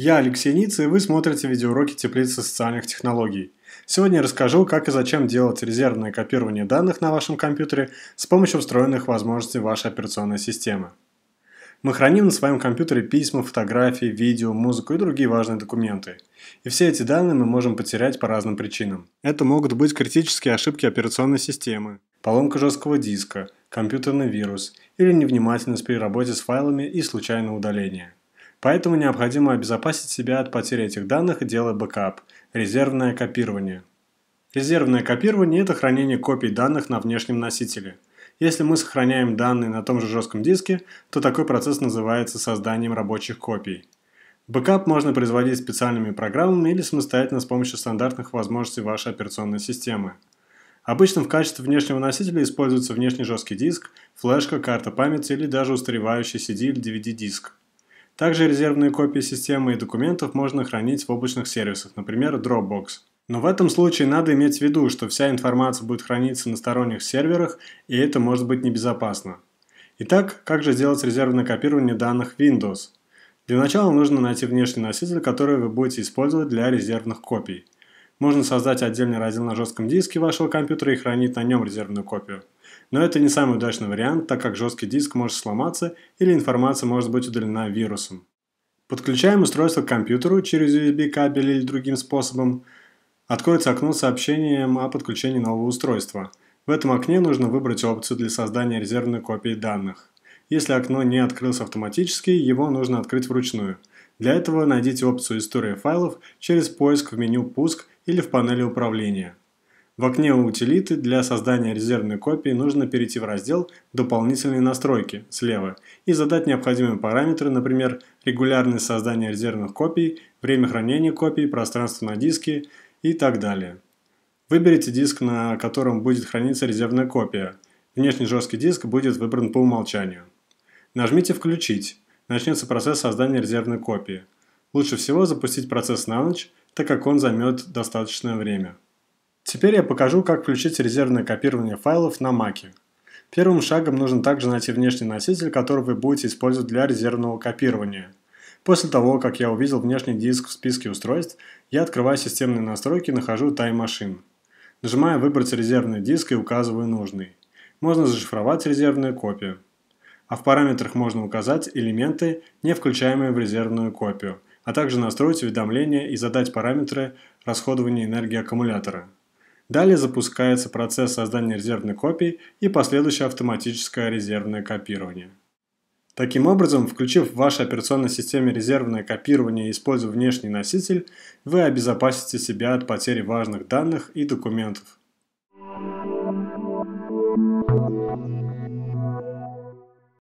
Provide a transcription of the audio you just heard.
Я Алексей Ниц, и вы смотрите видеоуроки теплицы социальных технологий. Сегодня я расскажу, как и зачем делать резервное копирование данных на вашем компьютере с помощью встроенных возможностей вашей операционной системы. Мы храним на своем компьютере письма, фотографии, видео, музыку и другие важные документы. И все эти данные мы можем потерять по разным причинам. Это могут быть критические ошибки операционной системы, поломка жесткого диска, компьютерный вирус или невнимательность при работе с файлами и случайное удаление. Поэтому необходимо обезопасить себя от потери этих данных, делая бэкап – резервное копирование. Резервное копирование – это хранение копий данных на внешнем носителе. Если мы сохраняем данные на том же жестком диске, то такой процесс называется созданием рабочих копий. Бэкап можно производить специальными программами или самостоятельно с помощью стандартных возможностей вашей операционной системы – Обычно в качестве внешнего носителя используется внешний жесткий диск, флешка, карта памяти или даже устаревающий CD или DVD-диск. Также резервные копии системы и документов можно хранить в облачных сервисах, например, Dropbox. Но в этом случае надо иметь в виду, что вся информация будет храниться на сторонних серверах, и это может быть небезопасно. Итак, как же сделать резервное копирование данных Windows? Для начала нужно найти внешний носитель, который вы будете использовать для резервных копий – можно создать отдельный раздел на жестком диске вашего компьютера и хранить на нем резервную копию. Но это не самый удачный вариант, так как жесткий диск может сломаться или информация может быть удалена вирусом. Подключаем устройство к компьютеру через USB кабель или другим способом. Откроется окно с сообщением о подключении нового устройства. В этом окне нужно выбрать опцию для создания резервной копии данных. Если окно не открылось автоматически, его нужно открыть вручную – для этого найдите опцию «История файлов» через поиск в меню «Пуск» или в панели управления. В окне «Утилиты» для создания резервной копии нужно перейти в раздел «Дополнительные настройки» слева и задать необходимые параметры, например, регулярность создания резервных копий, время хранения копий, пространство на диске и так далее. Выберите диск, на котором будет храниться резервная копия. Внешний жесткий диск будет выбран по умолчанию. Нажмите «Включить» начнется процесс создания резервной копии. Лучше всего запустить процесс на ночь, так как он займет достаточное время. Теперь я покажу, как включить резервное копирование файлов на Маке. Первым шагом нужно также найти внешний носитель, который вы будете использовать для резервного копирования. После того, как я увидел внешний диск в списке устройств, я открываю системные настройки и нахожу Time Machine. Нажимаю «Выбрать резервный диск» и указываю нужный. Можно зашифровать резервную копию а в параметрах можно указать элементы, не включаемые в резервную копию, а также настроить уведомления и задать параметры расходования энергии аккумулятора. Далее запускается процесс создания резервной копии и последующее автоматическое резервное копирование. Таким образом, включив в вашей операционной системе резервное копирование и используя внешний носитель, вы обезопасите себя от потери важных данных и документов.